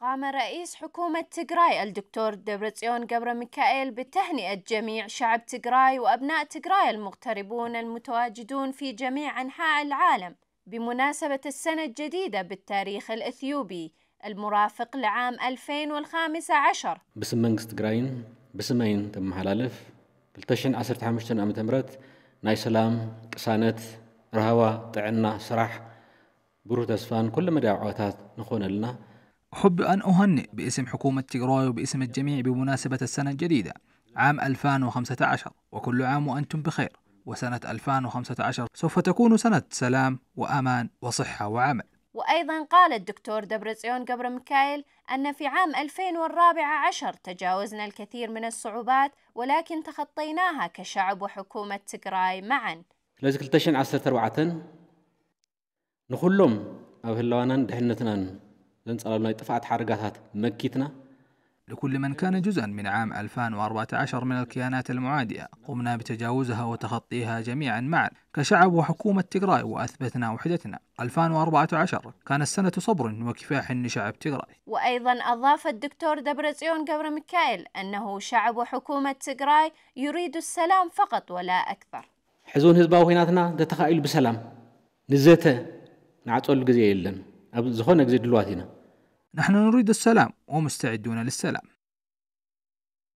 قام رئيس حكومة تجراي الدكتور دبرتسيون قبر ميكائيل بتهنئة جميع شعب تجراي وأبناء تجراي المغتربون المتواجدون في جميع أنحاء العالم بمناسبة السنة الجديدة بالتاريخ الإثيوبي المرافق لعام 2015 باسم تجراين تم حلالف ትግራይን عصر ተመሓላለፍ 2015 ዓ.ም ናይ ሰላም ቅሳነት ረሃባ ጥዕና ስራሕ ብሩህ كل مدعواتات نخون لنا أحب أن أهنئ باسم حكومة تيغراي وباسم الجميع بمناسبة السنة الجديدة عام 2015 وكل عام وأنتم بخير وسنة 2015 سوف تكون سنة سلام وأمان وصحة وعمل وأيضا قال الدكتور دبرزيون قبر ميكايل أن في عام 2014 عشر تجاوزنا الكثير من الصعوبات ولكن تخطيناها كشعب وحكومة تقراي معا لذي كلتشن عسرة أربعة نخلهم أو هلوانا دهنتنا لكل من كان جزءا من عام 2014 من الكيانات المعادية قمنا بتجاوزها وتخطيها جميعا معا كشعب وحكومة تقراي وأثبتنا وحدتنا 2014 كانت سنة صبر وكفاح لشعب تقراي وأيضا أضاف الدكتور دبرزيون قبر ميكائيل أنه شعب وحكومة تقراي يريد السلام فقط ولا أكثر حزون هزبا وهناتنا ده بسلام نزيته نعطول جزيه أبو زخون جزي دلواتنا نحن نريد السلام ومستعدون للسلام